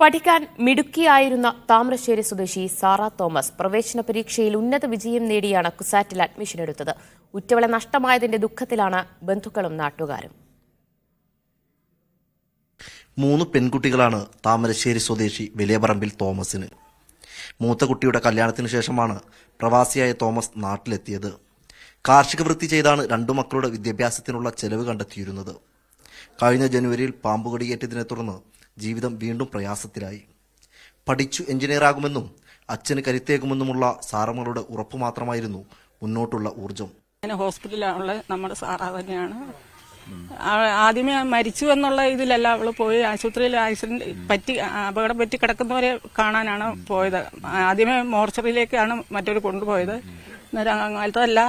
പഠിക്കാൻ മിടുക്കിയായിരുന്ന താമരശ്ശേരി സ്വദേശി Sara Thomas പ്രവേശന പരീക്ഷയിൽ ഉന്നത വിജയം നേടിയാണ് കുസാറ്റിൽ അഡ്മിഷൻ എടുത്തത് ഉറ്റവളെ നഷ്ടമായതിന്റെ ദുഃഖത്തിലാണ് ബന്ധുക്കളും നാട്ടുകാരും മൂന്ന് പെൺകുട്ടികളാണ് താമരശ്ശേരി സ്വദേശി വലിയപറമ്പിൽ തോമസിന് മൂത്ത കുട്ടിയുടെ കല്യാണത്തിന് ശേഷമാണ് പ്രവാസിയായ തോമസ് നാട്ടിലെത്തിയത് കാർഷിക വൃത്തി ചെയ്താണ് രണ്ടു മക്കളുടെ വിദ്യാഭ്യാസത്തിനുള്ള ചെലവ് കണ്ടെത്തിയിരുന്നത് കഴിഞ്ഞ ജനുവരിയിൽ പാമ്പുകടിയേറ്റതിനെ തുടർന്ന് ജീവിതം വീണ്ടും പ്രയാസത്തിലായി പഠിച്ചു എഞ്ചിനീയറാകുമെന്നും അച്ഛന് കരുത്തേക്കുമെന്നുമുള്ള സാറമ്മകളുടെ ഉറപ്പ് മാത്രമായിരുന്നു മുന്നോട്ടുള്ള ഊർജം ഞാൻ നമ്മുടെ സാറാ തന്നെയാണ് ആദ്യമേ മരിച്ചു എന്നുള്ള ഇതിലല്ല അവള് പോയി ആശുപത്രിയിൽ ആക്സിഡന്റ് പറ്റി അപകടം പറ്റി കിടക്കുന്നവരെ കാണാനാണ് പോയത് ആദ്യമേ മോർച്ചറിയിലേക്കാണ് മറ്റൊരു കൊണ്ടുപോയത് അങ്ങനത്തെ അല്ല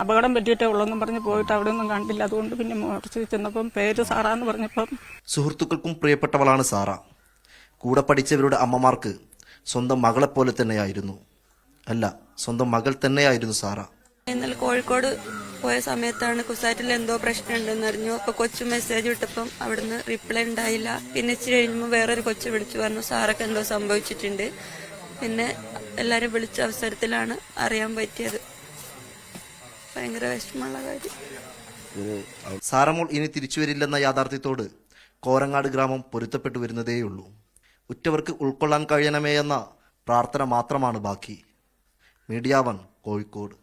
അപകടം പറ്റിയിട്ടേ ഉള്ളെന്നും പറഞ്ഞ് പോയിട്ട് അവിടെ ഒന്നും കണ്ടില്ല അതുകൊണ്ട് പിന്നെ മോർച്ചിൽ ചെന്നപ്പം പേര് സാറ എന്ന് പറഞ്ഞപ്പം സുഹൃത്തുക്കൾക്കും പ്രിയപ്പെട്ടവളാണ് സാറ കൂടെ പഠിച്ചവരുടെ അമ്മമാർക്ക് സ്വന്തം പോലെ തന്നെയായിരുന്നു അല്ല സ്വന്തം മകൾ തന്നെയായിരുന്നു സാറ ഇന്നലെ കോഴിക്കോട് പോയ സമയത്താണ് കുസാറ്റിൽ എന്തോ പ്രശ്നം ഉണ്ടെന്ന് അറിഞ്ഞു അപ്പൊ കൊച്ചു മെസ്സേജ് ഇട്ടപ്പം അവിടുന്ന് റിപ്ലൈ ഉണ്ടായില്ല പിന്നെ ഇച്ചിരി കഴിഞ്ഞപ്പോൾ വേറൊരു കൊച്ചു വിളിച്ചു പറഞ്ഞു സാറൊക്കെ എന്തോ സംഭവിച്ചിട്ടുണ്ട് പിന്നെ എല്ലാരും വിളിച്ച അവസരത്തിലാണ് അറിയാൻ പറ്റിയത് ഭയങ്കര വിഷമമുള്ള കാര്യം സാറമോൾ ഇനി തിരിച്ചു വരില്ലെന്ന യാഥാർത്ഥ്യത്തോട് കോരങ്ങാട് ഗ്രാമം പൊരുത്തപ്പെട്ടു വരുന്നതേയുള്ളൂ ഉറ്റവർക്ക് ഉൾക്കൊള്ളാൻ കഴിയണമേ എന്ന പ്രാർത്ഥന മാത്രമാണ് ബാക്കി മീഡിയ വൺ കോഴിക്കോട്